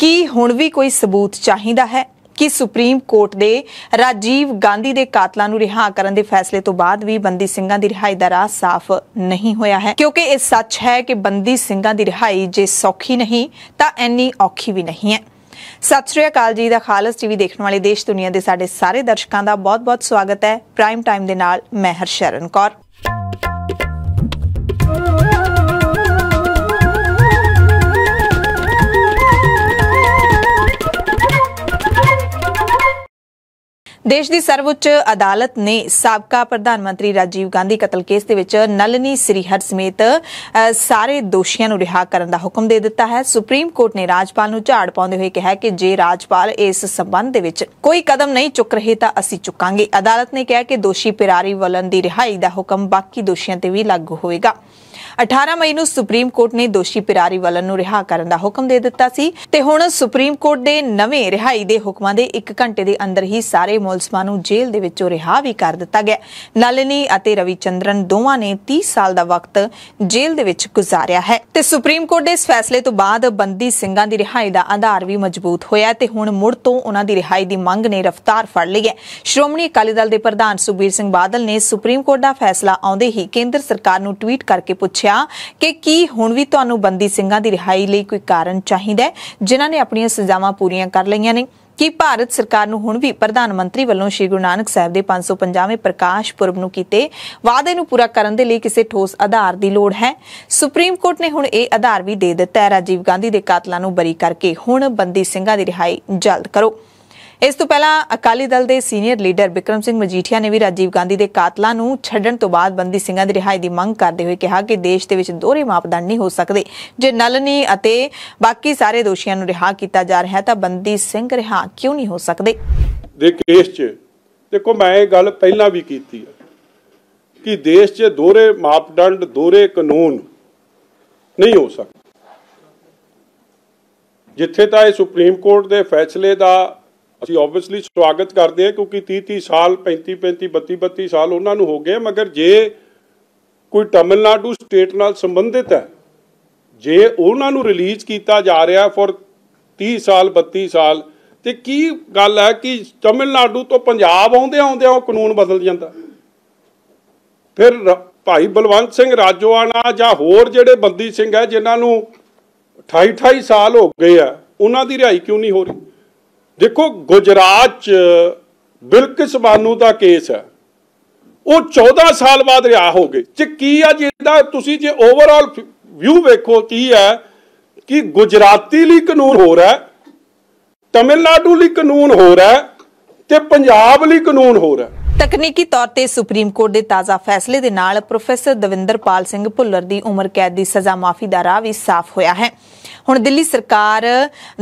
ਕੀ ਹੁਣ ਵੀ ਕੋਈ ਸਬੂਤ ਚਾਹੀਦਾ ਹੈ ਕਿ ਸੁਪਰੀਮ ਕੋਰਟ ਦੇ ਰਾਜੀਵ ਗਾਂਧੀ ਦੇ ਕਾਤਲਾਂ ਨੂੰ ਰਿਹਾ ਕਰਨ ਦੇ ਫੈਸਲੇ ਤੋਂ ਬਾਅਦ ਵੀ ਬੰਦੀ ਸਿੰਘਾਂ ਦੀ ਰਿਹਾਈ ਦਾ ਰਾਹ ਸਾਫ਼ ਨਹੀਂ ਹੋਇਆ ਹੈ ਕਿਉਂਕਿ ਇਹ ਸੱਚ ਹੈ ਕਿ ਬੰਦੀ ਸਿੰਘਾਂ ਦੀ ਰਿਹਾਈ ਜੇ ਸੌਖੀ ਨਹੀਂ ਤਾਂ ਐਨੀ ਔਖੀ ਵੀ ਨਹੀਂ ਹੈ ਸਤਿ ਸ਼੍ਰੀ ਅਕਾਲ ਜੀ ਦਾ ਖਾਲਸ ਟੀਵੀ ਦੇਖਣ ਵਾਲੇ ਦੇਸ਼ ਦੁਨੀਆ ਦੇ ਸਾਡੇ ਸਾਰੇ ਦਰਸ਼ਕਾਂ ਦਾ ਬਹੁਤ-ਬਹੁਤ ਸਵਾਗਤ ਹੈ ਪ੍ਰਾਈਮ ਟਾਈਮ ਦੇ ਨਾਲ ਮੈਂ ਹਰਸ਼ਰਨ ਕੌਰ ਦੇਸ਼ ਦੀ ਸਰਵਉੱਚ ਅਦਾਲਤ ਨੇ ਸਾਬਕਾ ਪ੍ਰਧਾਨ ਮੰਤਰੀ ਰਾਜੀਵ ਗਾਂਧੀ ਕਤਲ ਕੇਸ ਦੇ ਵਿੱਚ ਨਲਨੀ ਸ੍ਰੀਹਰ ਸਮੇਤ ਸਾਰੇ ਦੋਸ਼ੀਆਂ ਨੂੰ ਰਿਹਾ ਕਰਨ ਦਾ ਹੁਕਮ ਦੇ ਦਿੱਤਾ ਹੈ ਸੁਪਰੀਮ ਕੋਰਟ ਨੇ ਰਾਜਪਾਲ ਨੂੰ ਝਾੜ ਪਾਉਂਦੇ ਹੋਏ ਕਿਹਾ ਕਿ ਜੇ ਰਾਜਪਾਲ ਇਸ ਸੰਬੰਧ ਦੇ ਵਿੱਚ ਕੋਈ ਕਦਮ ਨਹੀਂ ਚੁੱਕ ਰਹੇ ਤਾਂ ਅਸੀਂ ਚੁੱਕਾਂਗੇ ਅਦਾਲਤ ਨੇ ਕਿਹਾ ਕਿ ਦੋਸ਼ੀ ਪਿਰਾਰੀ ਵਲਨ ਦੀ ਰਿਹਾਈ ਦਾ ਹੁਕਮ ਬਾਕੀ ਦੋਸ਼ੀਆਂ ਤੇ ਵੀ ਲਾਗੂ ਹੋਵੇਗਾ 18 ਮਈ ਨੂੰ ਸੁਪਰੀਮ ਕੋਰਟ ਨੇ ਦੋਸ਼ੀ ਪਿਰਾਰੀ ਵਾਲਨ ਨੂੰ ਰਿਹਾ ਕਰਨ ਦਾ ਹੁਕਮ ਦੇ ਦਿੱਤਾ ਸੀ ਤੇ ਹੁਣ ਸੁਪਰੀਮ ਕੋਰਟ ਦੇ ਨਵੇਂ ਰਿਹਾਈ ਦੇ ਹੁਕਮਾਂ ਦੇ 1 ਘੰਟੇ ਦੇ ਅੰਦਰ ਹੀ ਸਾਰੇ ਮੁਲਜ਼ਮਾਂ ਨੂੰ ਜੇਲ੍ਹ ਦੇ ਵਿੱਚੋਂ ਰਿਹਾ ਵੀ ਕਰ ਦਿੱਤਾ ਗਿਆ ਨਲਿਨੀ ਅਤੇ ਰਵੀਚੰਦਰਨ ਦੋਵਾਂ ਨੇ 30 ਸਾਲ ਦਾ ਵਕਤ ਜੇਲ੍ਹ ਦੇ ਵਿੱਚ ਗੁਜ਼ਾਰਿਆ ਹੈ ਤੇ ਸੁਪਰੀਮ ਕੋਰਟ ਦੇ ਇਸ ਫੈਸਲੇ ਤੋਂ ਬਾਅਦ ਬੰਦੀ ਸਿੰਘਾਂ ਦੀ ਰਿਹਾਈ ਦਾ ਆਧਾਰ ਵੀ ਮਜ਼ਬੂਤ ਹੋਇਆ ਤੇ ਹੁਣ ਮੁੜ ਤੋਂ ਉਹਨਾਂ ਦੀ ਰਿਹਾਈ ਦੀ ਮੰਗ ਨੇ ਰਫ਼ਤਾਰ ਫੜ ਲਈ ਹੈ ਸ਼੍ਰੋਮਣੀ ਅਕਾਲੀ ਦਲ ਦੇ ਪ੍ਰਧਾਨ ਸੁਬੀਰ ਸਿੰਘ ਬਾਦਲ ਨੇ ਸੁਪਰੀਮ ਕੋਰਟ ਦਾ ਫੈਸਲਾ ਆਉਂਦੇ ਹੀ ਕੇਂਦਰ ਸਰਕਾਰ ਨੂੰ ਟਵੀਟ ਕਰਕੇ ਪੁੱਛਿਆ ਪੁੱਛਿਆ ਕਿ ਕੀ ਹੁਣ ਵੀ ਤੁਹਾਨੂੰ ਬੰਦੀ ਸਿੰਘਾਂ ਦੀ ਰਿਹਾਈ ਲਈ ਕੋਈ ਕਾਰਨ ਚਾਹੀਦਾ ਹੈ ਜਿਨ੍ਹਾਂ ਨੇ ਆਪਣੀਆਂ ਸਜ਼ਾਵਾਂ ਪੂਰੀਆਂ ਕਰ ਲਈਆਂ ਨੇ ਕੀ ਭਾਰਤ ਸਰਕਾਰ ਨੂੰ ਹੁਣ ਵੀ ਪ੍ਰਧਾਨ ਮੰਤਰੀ ਵੱਲੋਂ ਸ਼੍ਰੀ ਗੁਰੂ ਨਾਨਕ ਸਾਹਿਬ ਦੇ 550ਵੇਂ ਪ੍ਰਕਾਸ਼ ਪੁਰਬ ਨੂੰ ਕੀਤੇ ਵਾਅਦੇ ਨੂੰ ਪੂਰਾ ਕਰਨ ਦੇ ਲਈ ਕਿਸੇ ਠੋਸ ਆਧਾਰ ਦੀ ਲੋੜ ਹੈ ਸੁਪਰੀਮ ਕੋਰਟ ਨੇ ਹੁਣ ਇਹ ਆਧਾਰ ਵੀ ਦੇ ਦਿੱਤਾ ਹੈ ਰਾਜੀਵ ਗਾਂਧੀ ਦੇ ਕਾਤਲਾਂ ਨੂੰ ਬਰੀ ਕਰਕੇ ਹੁਣ ਬੰਦੀ ਸਿੰਘਾਂ ਦੀ ਰਿਹਾਈ ਜਲਦ ਕਰੋ ਇਸ ਤੋਂ ਪਹਿਲਾਂ ਅਕਾਲੀ ਦਲ ਦੇ ਸੀਨੀਅਰ ਲੀਡਰ ਵਿਕਰਮ ਸਿੰਘ ਮਜੀਠੀਆ ਨੇ ਵੀ ਰਾਜੀਵ ਗਾਂਧੀ ਦੇ ਕਾਤਲਾਂ ਨੂੰ ਛੱਡਣ ਤੋਂ ਬਾਅਦ ਬੰਦੀ ਸਿੰਘਾਂ ਦੀ ਰਿਹਾਈ ਦੀ ਮੰਗ ਕਰਦੇ ਹੋਏ ਕਿਹਾ ਕਿ ਦੇਸ਼ ਦੇ ਵਿੱਚ ਦੋਹਰੇ ਮਾਪਦੰਡ ਨਹੀਂ ਹੋ ਸਕਦੇ ਜੇ ਨਲਨੀ ਅਤੇ ਬਾਕੀ ਸਾਰੇ ਦੋਸ਼ੀਆਂ ਨੂੰ ਰਿਹਾ ਕੀਤਾ ਜਾ ਰਿਹਾ ਹੈ ਤਾਂ ਬੰਦੀ ਸਿੰਘ ਰਿਹਾ ਕਿਉਂ ਨਹੀਂ ਹੋ ਸਕਦੇ ਦੇ ਕੇਸ 'ਚ ਦੇਖੋ ਮੈਂ ਇਹ ਗੱਲ ਪਹਿਲਾਂ ਵੀ ਕੀਤੀ ਹੈ ਕਿ ਦੇਸ਼ 'ਚ ਦੋਹਰੇ ਮਾਪਦੰਡ ਦੋਹਰੇ ਕਾਨੂੰਨ ਨਹੀਂ ਹੋ ਸਕਦੇ ਜਿੱਥੇ ਤਾਂ ਇਹ ਸੁਪਰੀਮ ਕੋਰਟ ਦੇ ਫੈਸਲੇ ਦਾ ਅਸੀਂ ਆਬਵੀਅਸਲੀ ਸਵਾਗਤ ਕਰਦੇ ਹਾਂ ਕਿਉਂਕਿ 30 30 ਸਾਲ 35 35 32 32 ਸਾਲ ਉਹਨਾਂ ਨੂੰ ਹੋ ਗਏ ਮਗਰ ਜੇ ਕੋਈ ਤਮਿਲਨਾਡੂ ਸਟੇਟ ਨਾਲ ਸੰਬੰਧਿਤ ਹੈ ਜੇ ਉਹਨਾਂ ਨੂੰ ਰਿਲੀਜ਼ ਕੀਤਾ ਜਾ ਰਿਹਾ ਫॉर 30 ਸਾਲ 32 ਸਾਲ ਤੇ ਕੀ ਗੱਲ ਹੈ ਕਿ ਤਮਿਲਨਾਡੂ ਤੋਂ ਪੰਜਾਬ ਆਉਂਦੇ ਆਉਂਦੇ ਉਹ ਕਾਨੂੰਨ ਬਦਲ ਜਾਂਦਾ ਫਿਰ ਭਾਈ ਬਲਵੰਤ ਸਿੰਘ ਰਾਜੋਆਣਾ ਜਾਂ ਹੋਰ ਜਿਹੜੇ ਬੰਦੀ ਸਿੰਘ ਹੈ ਜਿਨ੍ਹਾਂ ਨੂੰ 28 28 ਸਾਲ ਹੋ ਗਏ ਆ ਉਹਨਾਂ ਦੀ ਰਿਹਾਈ ਕਿਉਂ ਨਹੀਂ ਹੋ ਰਹੀ ਦੇਖੋ ਗੁਜਰਾਤ 'ਚ ਬਿਲਕਿਸ ਬਾਨੂ ਦਾ ਕੇਸ ਹੈ ਉਹ 14 ਸਾਲ ਬਾਅਦ ਰਿਹਾ ਹੋ ਗਏ ਤੇ ਕੀ ਆ ਜਿਹਦਾ ਤੁਸੀਂ ਜੇ ਓਵਰਆਲ ਵਿਊ ਵੇਖੋ ਕੀ ਹੈ ਕਿ ਗੁਜਰਾਤੀ ਲਈ ਕਾਨੂੰਨ ਹੋ ਰਿਹਾ ਤਮਿਲਨਾਡੂ ਲਈ ਕਾਨੂੰਨ ਹੋ ਰਿਹਾ ਤੇ ਪੰਜਾਬ ਲਈ ਕਾਨੂੰਨ ਹੋ ਰਿਹਾ ਤਕਨੀਕੀ ਤੌਰ ਤੇ ਸੁਪਰੀਮ ਕੋਰਟ ਦੇ ਤਾਜ਼ਾ ਫੈਸਲੇ ਦੇ ਨਾਲ ਪ੍ਰੋਫੈਸਰ ਦਵਿੰਦਰਪਾਲ ਸਿੰਘ ਭੁੱਲਰ ਦੀ ਉਮਰ ਕੈਦ ਦੀ ਸਜ਼ਾ ਮਾਫੀ ਦਾ ਰਾਹ ਵੀ ਸਾਫ਼ ਹੋਇਆ ਹੈ ਹੁਣ ਦਿੱਲੀ ਸਰਕਾਰ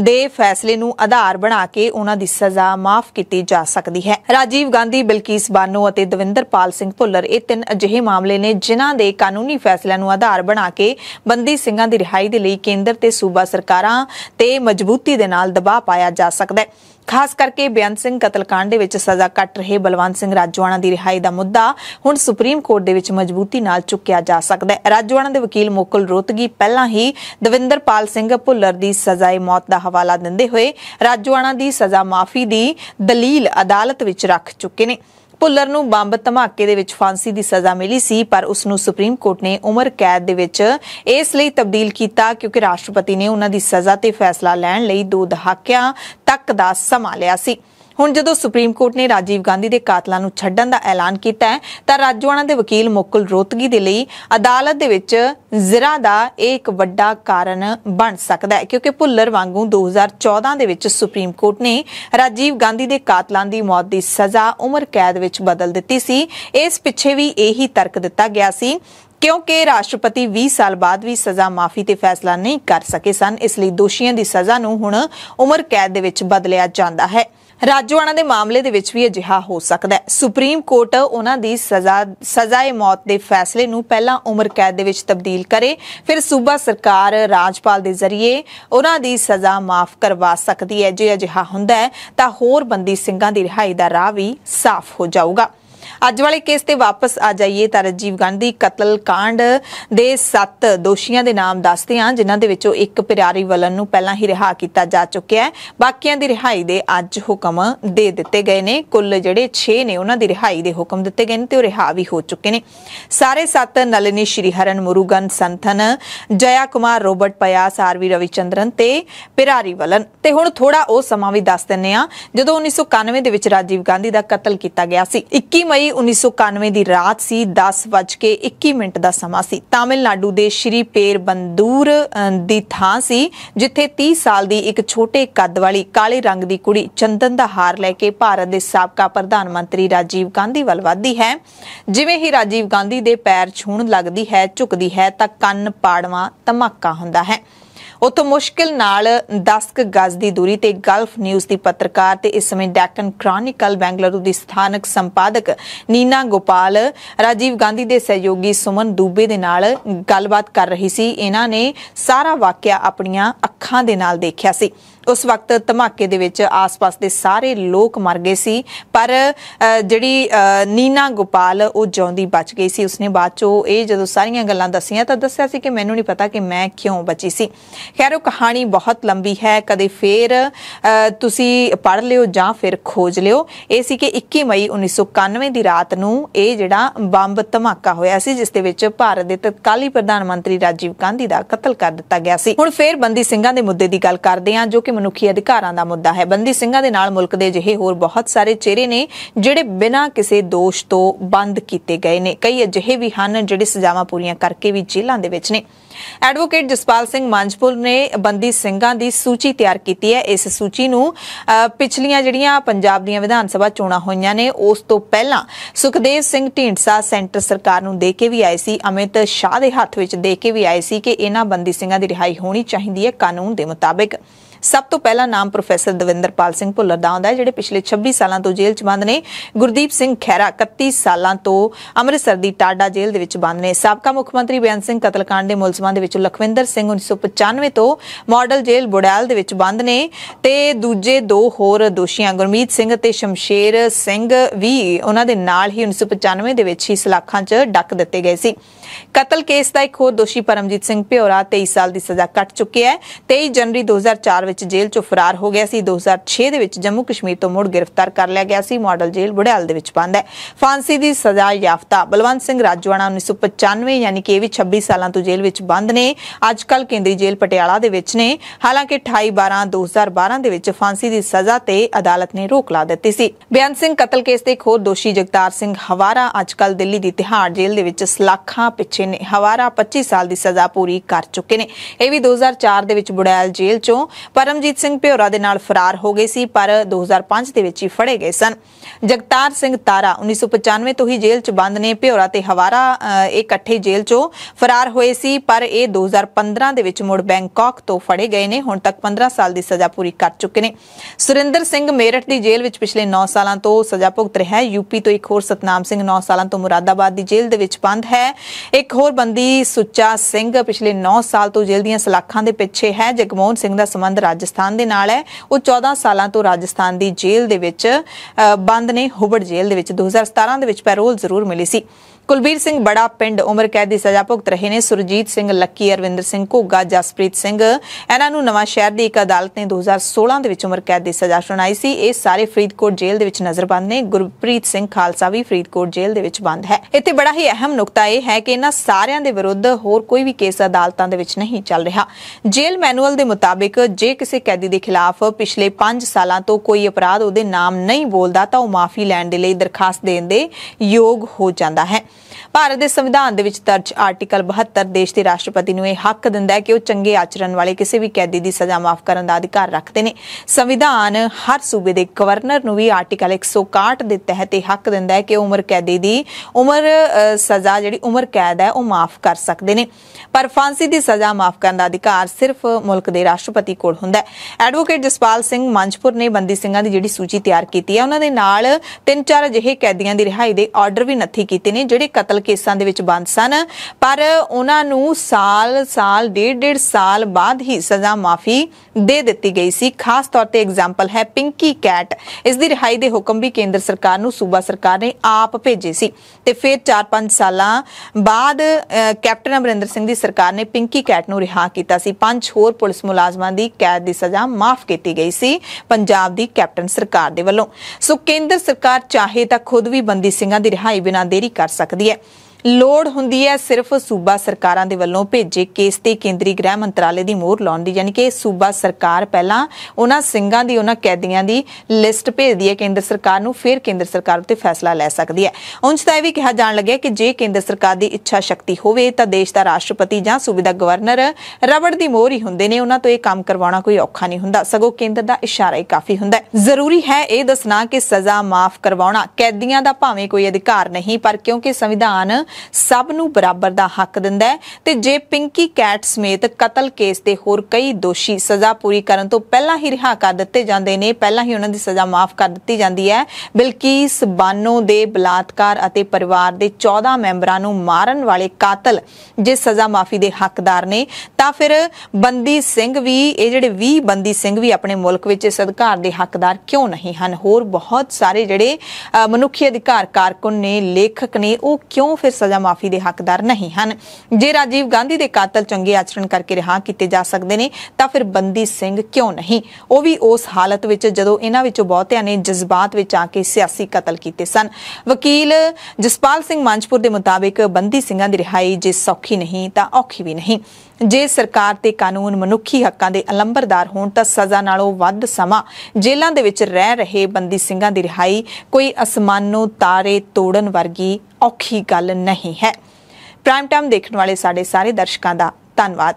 ਦੇ ਫੈਸਲੇ ਨੂੰ ਆਧਾਰ ਬਣਾ ਕੇ ਉਹਨਾਂ ਦੀ ਸਜ਼ਾ ਮਾਫ ਕੀਤੀ ਜਾ ਸਕਦੀ ਹੈ ਰਾਜੀਵ ਗਾਂਧੀ ਬਿਲਕੀਸ ਬਾਨੋ ਅਤੇ ਦਵਿੰਦਰਪਾਲ ਸਿੰਘ ਭੁੱਲਰ ਇਹ ਤਿੰਨ ਅਜਿਹੇ ਮਾਮਲੇ ਨੇ ਜਿਨ੍ਹਾਂ ਦੇ ਕਾਨੂੰਨੀ ਫੈਸਲਿਆਂ ਨੂੰ ਆਧਾਰ ਬਣਾ ਕੇ ਬੰਦੀ ਸਿੰਘਾਂ ਦੀ ਰਿਹਾਈ ਦੇ ਲਈ ਕੇਂਦਰ ਤੇ ਸੂਬਾ ਸਰਕਾਰਾਂ ਤੇ ਮਜ਼ਬੂਤੀ ਦੇ ਨਾਲ ਦਬਾਅ ਪਾਇਆ ਜਾ ਸਕਦਾ ਹੈ ਖਾਸ ਕਰਕੇ ਬਿਆਨ ਸਿੰਘ ਕਤਲकांड ਦੇ ਵਿੱਚ ਸਜ਼ਾ ਕੱਟ ਰਹੇ ਬਲਵੰਤ ਸਿੰਘ ਰਾਜਵਾਨਾ ਦੀ ਰਿਹਾਈ ਦਾ ਮੁੱਦਾ ਹੁਣ ਸੁਪਰੀਮ ਕੋਰਟ ਦੇ ਵਿੱਚ ਮਜ਼ਬੂਤੀ ਨਾਲ ਚੁੱਕਿਆ ਜਾ ਸਕਦਾ ਹੈ ਰਾਜਵਾਨਾ ਦੇ ਵਕੀਲ ਮੋਕਲ ਰੋਤਗੀ ਪਹਿਲਾਂ ਹੀ ਦਵਿੰਦਰਪਾਲ ਸਿੰਘ ਭੁੱਲਰ ਦੀ ਸਜ਼ਾਏ ਮੌਤ ਦਾ ਹਵਾਲਾ ਦਿੰਦੇ ਹੋਏ ਰਾਜਵਾਨਾ ਦੀ ਸਜ਼ਾ ਮਾਫੀ ਦੀ ਦਲੀਲ ਅਦਾਲਤ ਵਿੱਚ ਰੱਖ ਚੁੱਕੇ ਨੇ ਭੁੱਲਰ ਨੂੰ ਬੰਬ ਧਮਾਕੇ ਦੇ ਵਿੱਚ ਫਾਂਸੀ ਦੀ ਸਜ਼ਾ ਮਿਲੀ ਸੀ ਪਰ ਉਸ ਨੂੰ ਸੁਪਰੀਮ ਕੋਰਟ ਨੇ ਉਮਰ ਕੈਦ ਦੇ ਵਿੱਚ ਇਸ ਲਈ ਤਬਦੀਲ ਕੀਤਾ ਕਿਉਂਕਿ ਰਾਸ਼ਟਰਪਤੀ ਨੇ ਉਹਨਾਂ ਦੀ ਸਜ਼ਾ ਤੇ ਫੈਸਲਾ ਲੈਣ ਲਈ ਦੋ ਦਹਾਕਿਆਂ ਤੱਕ ਦਾ ਸਮਾਂ ਲਿਆ ਸੀ ਹੁਣ ਜਦੋਂ ਸੁਪਰੀਮ ਕੋਰਟ ਨੇ ਰਾਜੀਵ ਗਾਂਧੀ ਦੇ ਕਾਤਲਾਂ ਨੂੰ ਛੱਡਣ ਦਾ ਐਲਾਨ ਕੀਤਾ ਹੈ ਤਾਂ ਰਾਜਵਾਨਾ ਦੇ ਵਕੀਲ ਮੁਕਲ ਰੋਤਗੀ ਦੇ ਲਈ ਅਦਾਲਤ ਦੇ ਵਿੱਚ ਜ਼ਿਰਾ ਦਾ ਇਹ ਇੱਕ ਵੱਡਾ ਕਾਰਨ ਬਣ ਸਕਦਾ ਹੈ ਕਿਉਂਕਿ ਭੁੱਲਰ ਵਾਂਗੂ 2014 ਦੇ ਵਿੱਚ ਸੁਪਰੀਮ ਕੋਰਟ ਨੇ ਰਾਜੀਵ ਗਾਂਧੀ ਦੇ ਕਾਤਲਾਂ ਦੀ ਮੌਤ ਦੀ ਸਜ਼ਾ ਉਮਰ ਕੈਦ ਵਿੱਚ ਬਦਲ ਦਿੱਤੀ ਸੀ ਇਸ ਪਿੱਛੇ ਵੀ ਇਹੀ ਤਰਕ ਦਿੱਤਾ ਗਿਆ ਸੀ ਕਿਉਂਕਿ ਰਾਸ਼ਟਰਪਤੀ 20 ਸਾਲ ਬਾਅਦ ਵੀ ਸਜ਼ਾ ਮਾਫੀ ਤੇ ਫੈਸਲਾ ਨਹੀਂ ਕਰ ਸਕੇ ਸਨ ਇਸ ਲਈ ਦੋਸ਼ੀਆਂ ਦੀ ਸਜ਼ਾ ਨੂੰ ਹੁਣ ਉਮਰ ਕੈਦ ਦੇ ਵਿੱਚ ਬਦਲਿਆ ਜਾਂਦਾ ਹੈ ਰਾਜੂਆਣਾ ਦੇ ਮਾਮਲੇ ਦੇ ਵਿੱਚ ਵੀ ਅਜਿਹਾ ਹੋ ਸਕਦਾ ਹੈ ਸੁਪਰੀਮ ਕੋਰਟ ਉਹਨਾਂ ਦੀ ਸਜ਼ਾ ਸਜ਼ਾਏ ਮੌਤ ਦੇ ਫੈਸਲੇ ਨੂੰ ਪਹਿਲਾਂ ਉਮਰ ਕੈਦ ਦੇ ਵਿੱਚ ਤਬਦੀਲ ਕਰੇ ਫਿਰ ਸੂਬਾ ਸਰਕਾਰ ਰਾਜਪਾਲ ਦੇ ਜ਼ਰੀਏ ਉਹਨਾਂ ਦੀ ਸਜ਼ਾ ਮਾਫ ਕਰਵਾ ਸਕਦੀ ਹੈ ਜੇ ਅਜਿਹਾ ਹੁੰਦਾ ਹੈ ਤਾਂ ਹੋਰ ਬੰਦੀ ਸਿੰਘਾਂ ਦੀ ਰਿਹਾਈ ਦਾ ਰਾਹ ਵੀ ਸਾਫ਼ ਹੋ ਜਾਊਗਾ ਅੱਜ ਵਾਲੇ ਕੇਸ ਤੇ ਵਾਪਸ ਆ ਜਾਈਏ ਤਾਂ ਰਜੀਵ ਗਾਂਧੀ ਕਤਲ ਕਾਂਡ ਦੇ 7 ਦੋਸ਼ੀਆਂ ਦੇ ਨਾਮ ਦੱਸਦੇ ਹਾਂ ਜਿਨ੍ਹਾਂ ਦੇ ਵਿੱਚੋਂ ਇੱਕ ਪਿਆਰੀ ਵਲਨ ਨੂੰ ਪਹਿਲਾਂ ਹੀ ਰਿਹਾ ਕੀਤਾ ਜਾ ਚੁੱਕਿਆ ਹੈ ਬਾਕੀਆਂ ਦੀ ਰਿਹਾਈ ਦੇ ਅੱਜ ਹੁਕਮ ਦੇ ਦਿੱਤੇ ਗਏ ਨੇ ਕੁੱਲ ਜਿਹੜੇ 6 ਨੇ ਉਹਨਾਂ ਦੀ ਰਿਹਾਈ ਦੇ ਹੁਕਮ ਦਿੱਤੇ ਗਏ ਨੇ ਤੇ ਉਹ ਰਿਹਾ ਵੀ ਹੋ ਚੁੱਕੇ ਨੇ ਸਾਰੇ 7 Nalini Haran Murugan Santhan Jayakumar Robert Payas RV Ravichandran ਤੇ ਪਿਆਰੀ ਵਲਨ ਤੇ ਹੁਣ ਥੋੜਾ ਉਹ ਸਮਾਂ ਵੀ ਦੱਸ ਦਿੰਨੇ ਆ ਜਦੋਂ 1991 ਦੇ ਵਿੱਚ ਰਾਜੀਵ ਗਾਂਧੀ ਦਾ ਕਤਲ ਕੀਤਾ ਗਿਆ ਸੀ 21 ਮਈ 1991 ਦੀ ਰਾਤ ਸੀ 10:21 ਮਿੰਟ ਦਾ ਸਮਾਂ ਸੀ ਤਾਮਿਲਨਾਡੂ ਦੇ ਸ਼੍ਰੀ ਪੇਰ ਬੰਦੂਰ ਦੀ ਥਾਂ ਸੀ ਜਿੱਥੇ 30 ਸਾਲ ਦੀ ਇੱਕ ਛੋਟੇ ਕੱਦ ਵਾਲੀ ਕਾਲੇ ਰੰਗ ਦੀ ਕੁੜੀ ਚੰਦਨ ਦਾ ਹਾਰ ਲੈ ਕੇ ਭਾਰਤ ਦੇ ਸਾਬਕਾ ਪ੍ਰਧਾਨ ਮੰਤਰੀ ਰਾਜੀਵ ਗਾਂਧੀ ਵੱਲ ਵਧਦੀ ਹੈ ਜਿਵੇਂ ਹੀ ਰਾਜੀਵ ਗਾਂਧੀ ਦੇ ਪੈਰ ਛੂਣ ਲੱਗਦੀ ਹੈ ਝੁਕਦੀ ਹੈ ਤਾਂ ਕੰਨ ਪਾੜਵਾ ਧਮਾਕਾ ਹੁੰਦਾ ਹੈ ਉੱਥੋਂ ਮੁਸ਼ਕਿਲ ਨਾਲ 10 ਗਜ਼ ਦੀ ਦੂਰੀ ਤੇ ਗਲਫ ਨਿਊਜ਼ ਦੀ ਪੱਤਰਕਾਰ ਤੇ ਇਸ ਸਮੇਂ ਡੈਕਨ ਕ੍ਰੋਨਿਕਲ ਬੈਂਗਲੁਰੂ ਦੀ ਸਥਾਨਕ ਸੰਪਾਦਕ ਨੀਨਾ ਗੋਪਾਲ ਰਾਜੀਵ ਗਾਂਧੀ ਦੇ ਸਹਿਯੋਗੀ ਸੁਮਨ ਦੂਬੇ ਦੇ ਨਾਲ ਗੱਲਬਾਤ ਕਰ ਰਹੀ ਸੀ ਇਹਨਾਂ ਨੇ ਸਾਰਾ ਵਾਕਿਆ ਆਪਣੀਆਂ ਅੱਖਾਂ ਦੇ ਨਾਲ ਦੇਖਿਆ ਸੀ ਉਸ ਵਕਤ ਧਮਾਕੇ ਦੇ ਵਿੱਚ ਆਸ-ਪਾਸ ਦੇ ਸਾਰੇ ਲੋਕ ਮਰ ਗਏ ਸੀ ਪਰ ਜਿਹੜੀ ਨੀਨਾ ਗੋਪਾਲ ਉਹ ਜਿਉਂਦੀ ਬਚ ਗਈ ਸੀ ਉਸਨੇ ਬਾਅਦ ਚੋਂ ਇਹ ਜਦੋਂ ਸਾਰੀਆਂ ਗੱਲਾਂ ਦੱਸੀਆਂ ਤਾਂ ਦੱਸਿਆ ਸੀ ਕਿ ਮੈਨੂੰ ਨਹੀਂ ਪਤਾ ਕਿ ਮੈਂ ਕਿਉਂ ਬਚੀ ਸੀ ਖੈਰ ਉਹ ਕਹਾਣੀ ਬਹੁਤ ਲੰਬੀ ਹੈ ਕਦੇ ਫੇਰ ਤੁਸੀਂ ਪੜ ਲਿਓ ਜਾਂ ਫਿਰ ਖੋਜ ਲਿਓ ਇਹ ਸੀ ਕਿ 21 ਮਈ 1991 ਦੀ ਰਾਤ ਨੂੰ ਇਹ ਜਿਹੜਾ ਬੰਬ ਧਮਾਕਾ ਹੋਇਆ ਸੀ ਜਿਸ ਦੇ ਵਿੱਚ ਭਾਰਤ ਦੇ ਤਤਕਾਲੀ ਪ੍ਰਧਾਨ ਮੰਤਰੀ ਰਾਜੀਵ ਗਾਂਧੀ ਦਾ ਕਤਲ ਕਰ ਦਿੱਤਾ ਗਿਆ ਸੀ ਹੁਣ ਫੇਰ ਬੰਦੀ ਸਿੰਘਾਂ ਦੇ ਮੁੱਦੇ ਦੀ ਗੱਲ ਕਰਦੇ ਹਾਂ ਜੋ ਕਿ ਕਿ ਮਨੁੱਖੀ ਅਧਿਕਾਰਾਂ ਦਾ ਮੁੱਦਾ ਹੈ ਬੰਦੀ ਸਿੰਘਾਂ ਦੇ ਨਾਲ ਮੁਲਕ ਦੇ ਅਜਿਹੇ ਹੋਰ ਬਹੁਤ ਸਾਰੇ ਚਿਹਰੇ ਨੇ ਜਿਹੜੇ ਬਿਨਾਂ ਕਿਸੇ ਦੋਸ਼ ਤੋਂ ਬੰਦ ਕੀਤੇ ਗਏ ਨੇ ਕਈ ਅਜਿਹੇ ਵੀ ਹਨ ਜਿਹੜੇ ਸਜ਼ਾਵਾਂ ਪੂਰੀਆਂ ਕਰਕੇ ਵੀ ਜੇਲ੍ਹਾਂ ਦੇ ਵਿੱਚ ਨੇ ਐਡਵੋਕੇਟ ਜਸਪਾਲ ਸਿੰਘ ਮਾਂਜਪੁਰ ਨੇ ਬੰਦੀ ਸਿੰਘਾਂ ਦੀ ਸੂਚੀ ਤਿਆਰ ਕੀਤੀ ਹੈ ਇਸ ਸੂਚੀ ਨੂੰ ਪਿਛਲੀਆਂ ਜਿਹੜੀਆਂ ਪੰਜਾਬ ਦੀਆਂ ਵਿਧਾਨ ਸਭਾ ਚੋਣਾਂ ਹੋਈਆਂ ਨੇ ਉਸ ਤੋਂ ਪਹਿਲਾਂ ਸੁਖਦੇਵ ਸਿੰਘ ਢੀਂਡਸਾ ਸੈਂਟਰ ਸਰਕਾਰ ਨੂੰ ਦੇ ਕੇ ਵੀ ਆਏ ਸੀ ਅਮਿਤ ਸ਼ਾਹ ਦੇ ਹੱਥ ਵਿੱਚ ਦੇ ਕੇ ਵੀ ਆਏ ਸੀ ਕਿ ਇਹਨਾਂ ਬੰਦੀ ਸਿੰਘਾਂ ਦੀ ਰਿਹਾਈ ਹੋਣੀ ਚਾਹੀਦੀ ਹੈ ਕਾਨੂੰਨ ਦੇ ਮੁਤਾਬਿਕ ਸਭ ਸਭ ਤੋਂ ਪਹਿਲਾ ਨਾਮ ਪ੍ਰੋਫੈਸਰ ਦਵਿੰਦਰਪਾਲ ਸਿੰਘ ਭੁੱਲਰ ਦਾ ਆਉਂਦਾ ਹੈ ਜਿਹੜੇ ਪਿਛਲੇ 26 ਸਾਲਾਂ ਤੋਂ ਜੇਲ੍ਹ 'ਚ ਬੰਦ ਨੇ ਗੁਰਦੀਪ ਸਿੰਘ ਖੈਰਾ 31 ਸਾਲਾਂ ਤੋਂ ਅੰਮ੍ਰਿਤਸਰ ਦੀ ਟਾਡਾ ਜੇਲ੍ਹ ਦੇ ਵਿੱਚ ਬੰਦ ਨੇ ਸਾਬਕਾ ਮੁੱਖ ਮੰਤਰੀ ਬਿਆਨ ਸਿੰਘ ਕਤਲकांड ਦੇ ਮੁਲਜ਼ਮਾਂ ਦੇ ਵਿੱਚੋਂ ਲਖਵਿੰਦਰ ਸਿੰਘ 1995 ਤੋਂ ਮਾਡਲ ਜੇਲ੍ਹ ਬੁੜੈਲ ਦੇ ਵਿੱਚ ਬੰਦ ਨੇ ਤੇ ਦੂਜੇ ਦੋ ਹੋਰ ਦੋਸ਼ੀਆਂ ਗੁਰਮੀਤ ਸਿੰਘ ਤੇ ਸ਼ਮਸ਼ੇਰ ਸਿੰਘ ਵੀ ਉਹਨਾਂ ਦੇ ਨਾਲ ਹੀ 1995 ਦੇ ਵਿੱਚ ਹੀ ਸਲਾਖਾਂ 'ਚ ਡੱਕ ਦਿੱਤੇ ਗਏ ਸੀ ਕਤਲ ਕੇਸ ਦਾ ਇੱਕ ਹੋਰ ਦੋਸ਼ੀ ਪਰਮਜੀਤ ਸਿੰਘ ਪਿਓਰਾ 23 ਸਾਲ ਦੀ ਸਜ਼ਾ ਕੱਟ ਚੁੱਕਿਆ ਹੈ 23 ਜਨਵਰੀ 2004 ਵਿੱਚ ਜੇਲ੍ਹ ਚੋਂ ਫਰਾਰ ਹੋ ਗਿਆ ਸੀ 2006 ਦੇ ਵਿੱਚ ਜੰਮੂ ਕਸ਼ਮੀਰ ਤੋਂ ਮੁੜ ਗ੍ਰਿਫਤਾਰ ਕਰ ਲਿਆ ਗਿਆ ਸੀ ਮਾਡਲ ਜੇਲ੍ਹ ਬੁੜਿਆਲ ਦੇ ਵਿੱਚ ਬੰਦ ਹੈ ਫਾਂਸੀ ਦੀ ਸਜ਼ਾ ਯਾਫਤਾ ਬਲਵੰਤ ਸਿੰਘ ਰਾਜਵਾਨਾ 1995 ਯਾਨੀ ਕਿ ਇਹ ਵੀ 26 ਸਾਲਾਂ ਤੋਂ ਜੇਲ੍ਹ ਵਿੱਚ ਬੰਦ ਨੇ ਅੱਜ ਕੱਲ ਕੇਂਦਰੀ ਜੇਲ੍ਹ ਪਟਿਆਲਾ ਦੇ ਵਿੱਚ ਨੇ ਹਾਲਾਂਕਿ 28 12 2012 ਦੇ ਵਿੱਚ ਫਾਂਸੀ ਦੀ ਸਜ਼ਾ ਤੇ ਅਦਾਲਤ ਨੇ ਰੋਕ ਲਾ ਦਿੱਤੀ ਸੀ ਬਿਆਨ ਸਿੰਘ ਕਤਲ ਕੇਸ ਦੇ ਇੱਕ ਹੋਰ ਦੋਸ਼ੀ ਜਗਤਾਰ ਸਿੰਘ ਹਵਾਰਾ ਅੱਜ ਕੱਲ ਦਿੱਲੀ ਦੀ ਤਿਹਾੜ ਜੇਲ੍ਹ ਦੇ ਵਿੱਚ ਸਲਾਖਾਂ ਪਿੱਛੇ ਨੇ ਹਵਾਰਾ 25 ਸਾਲ ਦੀ ਸਜ਼ਾ ਪੂਰੀ ਕਰ ਚੁੱਕੇ ਨੇ ਇਹ ਵੀ 2004 ਦੇ ਵਿੱਚ ਬੁੜੈਲ ਜੇਲ੍ਹ ਚੋਂ ਪਰਮਜੀਤ ਸਿੰਘ ਭਿਓਰਾ ਦੇ ਨਾਲ ਫਰਾਰ ਹੋ ਗਏ ਸੀ ਪਰ 2005 ਦੇ ਵਿੱਚ ਹੀ ਫੜੇ ਗਏ ਸਨ ਜਗਤਾਰ ਸਿੰਘ ਤਾਰਾ 1995 ਤੋਂ ਹੀ ਜੇਲ੍ਹ 'ਚ ਬੰਦ ਨੇ ਭਿਓਰਾ ਤੇ ਹਵਾਰਾ ਇਕੱਠੇ ਜੇਲ੍ਹ 'ਚੋਂ ਫਰਾਰ ਹੋਏ ਸੀ ਪਰ ਇਹ 2015 ਦੇ ਵਿੱਚ ਮੁੜ ਬੈਂਕਾਕ ਤੋਂ ਫੜੇ ਗਏ ਨੇ ਹੁਣ ਤੱਕ 15 ਸਾਲ ਦੀ ਸਜ਼ਾ ਪੂਰੀ ਕਰ ਚੁੱਕੇ ਨੇ ਸੁਰਿੰਦਰ ਸਿੰਘ ਮੇਰਠ ਦੀ ਜੇਲ੍ਹ ਵਿੱਚ ਪਿਛਲੇ 9 ਸਾਲਾਂ ਤੋਂ ਸਜ਼ਾ ਭੁਗਤ ਰਿਹਾ ਹੈ ਯੂਪੀ ਤੋਂ ਇੱਕ ਹੋਰ ਸਤਨਾਮ ਸਿੰਘ 9 ਸਾਲਾਂ ਤੋਂ ਮੁਰਾਦਾਬਾਦ ਦੀ ਜੇਲ੍ਹ ਦੇ ਵਿੱਚ ਬੰਦ ਹੈ ਇੱਕ ਹੋਰ ਬੰਦੀ ਸੁੱਚਾ ਸਿੰਘ ਪਿਛਲੇ 9 ਸਾਲ ਤੋਂ ਜੇਲ੍ਹ ਦੀਆਂ ਸਲਾਖਾਂ ਦੇ ਪਿੱਛੇ ਹੈ ਜਗਮੋਹਨ ਸਿੰਘ ਦਾ ਸਬੰਧ ਰਾਜਸਥਾਨ ਦੇ ਨਾਲ ਹੈ ਉਹ 14 ਸਾਲਾਂ ਤੋਂ ਰਾਜਸਥਾਨ ਦੀ ਜੇਲ੍ਹ ਦੇ ਵਿੱਚ ਬੰਦ ਨੇ ਹੁਬੜ ਜੇਲ੍ਹ ਦੇ ਵਿੱਚ 2017 ਦੇ ਵਿੱਚ ਪੈਰੋਲ ਜ਼ਰੂਰ ਮਿਲੀ ਸੀ ਕੁਲਬੀਰ ਸਿੰਘ ਬੜਾ ਪਿੰਡ ਉਮਰ ਕੈਦ ਦੀ ਸਜ਼ਾ ਭੁਗਤ ਰਹੇ ਨੇ ਸੁਰਜੀਤ ਸਿੰਘ ਲੱਕੀ ਅਰਵਿੰਦਰ ਸਿੰਘ ਘੋਗਾ ਜਸਪ੍ਰੀਤ ਸਿੰਘ ਇਹਨਾਂ ਨੂੰ ਨਵਾਂ ਸ਼ਹਿਰ ਦੀ ਇੱਕ ਅਦਾਲਤ ਨੇ 2016 ਦੇ ਵਿੱਚ ਉਮਰ ਕੈਦ ਦੀ ਸਜ਼ਾ ਸੁਣਾਈ ਸੀ ਇਹ ਸਾਰੇ ਫਰੀਦਕੋਟ ਜੇਲ੍ਹ ਦੇ ਵਿੱਚ ਨਜ਼ਰਬੰਦ ਨੇ ਗੁਰਪ੍ਰੀਤ ਸਿੰਘ ਖਾਲਸਾ ਵੀ ਫਰੀਦਕੋਟ ਜੇਲ੍ਹ ਦੇ ਵਿੱਚ ਬੰਦ ਹੈ ਇੱਥੇ ਬੜਾ ਹੀ ਅਹਿਮ ਨੁਕਤਾ ਇਹ ਹੈ ਕਿ ਇਹਨਾਂ ਸਾਰਿਆਂ ਦੇ ਵਿਰੁੱਧ ਹੋਰ ਕੋਈ ਵੀ ਕੇਸ ਅਦਾਲਤਾਂ ਦੇ ਵਿੱਚ ਨਹੀਂ ਚੱਲ ਰਿਹਾ ਜੇਲ੍ਹ ਮੈਨੂਅਲ ਦੇ ਮੁਤਾਬਿਕ ਜੇ ਕਿਸੇ ਕੈਦੀ ਦੇ ਖਿਲਾਫ ਪਿਛਲੇ 5 ਸਾਲਾਂ ਤੋਂ ਕੋਈ ਅਪਰਾਧ ਉਹਦੇ ਨਾਮ ਨਹੀਂ ਬੋਲਦਾ ਤਾਂ ਉਹ ਮਾਫੀ ਲੈਣ ਦੇ ਲਈ ਦਰਖਾਸਤ ਦੇਣ ਦੇ ਯੋਗ ਹੋ ਜਾਂਦਾ ਹੈ ਭਾਰਤ ਦੇ ਸੰਵਿਧਾਨ ਦੇ ਵਿੱਚ ਦਰਜ ਆਰਟੀਕਲ 72 ਦੇਸ਼ ਦੇ ਰਾਸ਼ਟਰਪਤੀ ਨੂੰ ਇਹ ਹੱਕ ਦਿੰਦਾ ਹੈ ਕਿ ਉਹ ਚੰਗੇ ਆਚਰਣ ਵਾਲੇ ਕਿਸੇ ਵੀ ਕੈਦੀ ਦੀ ਸਜ਼ਾ ਮਾਫ ਕਰਨ ਦਾ ਅਧਿਕਾਰ ਰੱਖਦੇ ਨੇ ਸੰਵਿਧਾਨ ਹਰ ਸੂਬੇ ਦੇ ਗਵਰਨਰ ਨੂੰ ਵੀ ਆਰਟੀਕਲ 161 ਦੇ ਤਹਿਤ ਇਹ ਹੱਕ ਦਿੰਦਾ ਹੈ ਕਿ ਉਮਰ ਕੈਦੀ ਦੀ ਉਮਰ ਸਜ਼ਾ ਜਿਹੜੀ ਉਮਰ ਕੈਦ ਹੈ ਉਹ ਮਾਫ ਕਰ ਸਕਦੇ ਨੇ ਪਰ ਫਾਂਸੀ ਦੀ ਸਜ਼ਾ ਮਾਫ ਕਰਨ ਦਾ ਅਧਿਕਾਰ ਸਿਰਫ ਮੁਲਕ ਦੇ ਰਾਸ਼ਟਰਪਤੀ ਕੋਲ ਹੁੰਦਾ ਹੈ ਐਡਵੋਕੇਟ ਜਸਪਾਲ ਸਿੰਘ ਮੰਚਪੁਰ ਨੇ ਬੰਦੀ ਸਿੰਘਾਂ ਦੀ ਜਿਹੜੀ ਸੂਚੀ ਤਿਆਰ ਕੀਤੀ ਹੈ ਉਹਨਾਂ ਦੇ ਨਾਲ ਤਿੰਨ ਚਾਰ ਅਜਿਹੇ ਕੈਦੀਆਂ ਦੀ ਰਿਹਾਈ ਦੇ ਆਰਡਰ ਵੀ ਨੱਥੀ ਕੀਤੇ ਨੇ ਜਿਹੜੇ ਜਿਹੜੇ ਕਤਲ ਕੇਸਾਂ ਦੇ ਵਿੱਚ ਬੰਦ ਸਨ ਪਰ ਉਹਨਾਂ ਨੂੰ ਸਾਲ ਸਾਲ ਡੇਢ ਡੇਢ ਸਾਲ ਬਾਅਦ ਹੀ ਸਜ਼ਾ ਮਾਫੀ ਦੇ ਦਿੱਤੀ ਗਈ ਸੀ ਖਾਸ ਤੌਰ ਤੇ ਐਗਜ਼ਾਮਪਲ ਹੈ ਪਿੰਕੀ ਕੈਟ ਇਸ ਦੀ ਰਿਹਾਈ ਦੇ ਹੁਕਮ ਵੀ ਕੇਂਦਰ ਸਰਕਾਰ ਨੂੰ ਸੂਬਾ ਸਰਕਾਰ ਨੇ ਆਪ ਭੇਜੇ ਸੀ ਤੇ ਫਿਰ 4-5 ਸਾਲਾਂ ਬਾਅਦ ਕੈਪਟਨ ਅਮਰਿੰਦਰ ਸਿੰਘ ਦੀ ਸਰਕਾਰ ਨੇ ਪਿੰਕੀ ਕੈਟ ਨੂੰ ਰਿਹਾ ਕੀਤਾ ਸੀ ਪੰਜ ਹੋਰ ਪੁਲਿਸ ਮੁਲਾਜ਼ਮਾਂ ਦੀ ਕੈਦ ਦੀ ਸਜ਼ਾ ਮਾਫ ਕੀਤੀ ਗਈ ਸੀ ਪੰਜਾਬ ਦੀ ਕੈਪਟਨ ਸਰਕਾਰ ਦੇ ਵੱਲੋਂ ਸੋ ਕੇਂਦਰ ਸਰਕਾਰ ਚਾਹੇ ਤਾਂ ਖੁਦ ਵੀ ਬੰਦੀ ਸਿੰਘਾਂ ਦੀ ਰਿਹਾਈ ਬਿਨਾਂ ਦੇਰੀ ਕਰ ਸਕਦੀ 的。ਲੋੜ ਹੁੰਦੀ ਹੈ ਸਿਰਫ ਸੂਬਾ ਸਰਕਾਰਾਂ ਦੇ ਵੱਲੋਂ ਭੇਜੇ ਕੇਸ ਤੇ ਕੇਂਦਰੀ ਗ੍ਰਹਿ ਮੰਤਰਾਲੇ ਦੀ ਮੋਹਰ ਲਾਉਣ ਦੀ ਯਾਨੀ ਕਿ ਸੂਬਾ ਸਰਕਾਰ ਪਹਿਲਾਂ ਉਹਨਾਂ ਸਿੰਘਾਂ ਦੀ ਉਹਨਾਂ ਕੈਦੀਆਂ ਦੀ ਲਿਸਟ ਭੇਜਦੀ ਹੈ ਕੇਂਦਰ ਸਰਕਾਰ ਨੂੰ ਫਿਰ ਕੇਂਦਰ ਸਰਕਾਰ ਉੱਤੇ ਫੈਸਲਾ ਲੈ ਸਕਦੀ ਹੈ ਉਂਝ ਤਾਂ ਇਹ ਵੀ ਕਿਹਾ ਜਾਣ ਲੱਗਿਆ ਕਿ ਜੇ ਕੇਂਦਰ ਸਰਕਾਰ ਦੀ ਇੱਛਾ ਸ਼ਕਤੀ ਹੋਵੇ ਤਾਂ ਦੇਸ਼ ਦਾ ਰਾਸ਼ਟਰਪਤੀ ਜਾਂ ਸੂਬੇ ਦਾ ਗਵਰਨਰ ਰਬੜ ਦੀ ਮੋਹਰ ਹੀ ਹੁੰਦੇ ਨੇ ਉਹਨਾਂ ਤੋਂ ਇਹ ਕੰਮ ਕਰਵਾਉਣਾ ਕੋਈ ਔਖਾ ਨਹੀਂ ਹੁੰਦਾ ਸਗੋਂ ਕੇਂਦਰ ਦਾ ਇਸ਼ਾਰਾ ਹੀ ਕਾਫੀ ਹੁੰਦਾ ਹੈ ਜ਼ਰੂਰੀ ਹੈ ਇਹ ਦੱਸਣਾ ਕਿ ਸਜ਼ਾ ਮਾਫ ਕਰਵਾਉਣਾ ਕੈਦੀਆਂ ਦਾ ਭਾਵੇਂ ਕੋਈ ਅਧਿਕਾਰ ਨਹੀਂ ਪਰ ਕਿਉਂਕਿ ਸੰਵਿਧਾਨ ਸਭ ਨੂੰ ਬਰਾਬਰ ਦਾ ਹੱਕ ਦਿੰਦਾ ਹੈ ਤੇ ਜੇ ਪਿੰਕੀ ਕੈਟ ਸਮੇਤ ਕਤਲ ਕੇਸ ਦੇ ਹੋਰ ਕਈ ਦੋਸ਼ੀ ਸਜ਼ਾ ਪੂਰੀ ਕਰਨ ਤੋਂ ਪਹਿਲਾਂ ਹੀ ਰਿਹਾ ਕਰ ਦਿੱਤੇ ਜਾਂਦੇ ਨੇ ਪਹਿਲਾਂ ਹੀ ਉਹਨਾਂ ਦੀ ਸਜ਼ਾ ਮਾਫ ਕਰ ਦਿੱਤੀ ਜਾਂਦੀ ਹੈ ਬਿਲਕੀਸ ਬਾਨੋ ਦੇ ਬਲਾਤਕਾਰ ਅਤੇ ਪਰਿਵਾਰ ਦੇ 14 ਮੈਂਬਰਾਂ ਨੂੰ ਮਾਰਨ ਵਾਲੇ ਕਾਤਲ ਜੇ ਸਜ਼ਾ ਮਾਫੀ ਦੇ ਹੱਕਦਾਰ ਨੇ ਤਾਂ ਫਿਰ ਬੰਦੀ ਸਿੰਘ ਵੀ ਇਹ ਜਿਹੜੇ 20 ਬੰਦੀ ਸਿੰਘ ਵੀ ਆਪਣੇ ਮੁਲਕ ਵਿੱਚ ਇਸ ਅਧਿਕਾਰ ਦੇ ਹੱਕਦਾਰ ਕਿਉਂ ਨਹੀਂ ਹਨ ਹੋਰ ਬਹੁਤ ਸਾਰੇ ਜਿਹੜੇ ਮਨੁੱਖੀ ਅਧਿਕਾਰ ਕਾਰਕੁਨ ਨੇ ਲੇਖਕ ਨੇ ਉਹ ਕਿਉਂ ਫਿਰ ਸਜ਼ਾ ਮਾਫੀ ਦੇ ਹੱਕਦਾਰ ਨਹੀਂ ਹਨ ਜੇ ਰਾਜੀਵ ਗਾਂਧੀ ਦੇ ਕਾਤਲ ਚੰਗੇ ਆਚਰਣ ਕਰਕੇ ਰਹਾ ਕੀਤੇ ਜਾ ਸਕਦੇ ਨੇ ਤਾਂ ਫਿਰ ਬੰਦੀ ਸਿੰਘ ਕਿਉਂ ਨਹੀਂ ਉਹ ਵੀ ਉਸ ਹਾਲਤ ਵਿੱਚ ਜਦੋਂ ਇਹਨਾਂ ਵਿੱਚੋਂ ਬਹੁਤਿਆਂ ਨੇ ਜਜ਼ਬਾਤ ਵਿੱਚ ਆ ਕੇ ਸਿਆਸੀ ਕਤਲ ਕੀਤੇ ਸਨ ਵਕੀਲ ਜਸਪਾਲ ਸਿੰਘ ਮਾਂਝਪੁਰ ਦੇ ਮੁਤਾਬਿਕ ਬੰਦੀ ਸਿੰਘਾਂ ਦੀ ਰਿਹਾਈ ਜੇ ਸੌਖੀ ਨਹੀਂ ਤਾਂ ਔਖੀ ਵੀ ਨਹੀਂ ਜੇ ਸਰਕਾਰ ਤੇ ਕਾਨੂੰਨ ਮਨੁੱਖੀ ਹੱਕਾਂ ਦੇ ਅਲੰਬਰਦਾਰ ਹੋਣ ਤਾਂ ਸਜ਼ਾ ਨਾਲੋਂ ਵੱਧ ਸਮਾਂ ਜੇਲ੍ਹਾਂ ਦੇ ਵਿੱਚ ਰਹਿ ਰਹੇ ਬੰਦੀ ਸਿੰਘਾਂ ਦੀ ਰਿਹਾਈ ਕੋਈ ਅਸਮਾਨੋਂ ਤਾਰੇ ਤੋੜਨ ਵਰਗੀ ਔਖੀ ਗੱਲ ਨਹੀਂ ਹੈ ਪ੍ਰਾਈਮ ਟਾਈਮ ਦੇਖਣ ਵਾਲੇ ਸਾਡੇ ਸਾਰੇ ਦਰਸ਼ਕਾਂ ਦਾ ਧੰਨਵਾਦ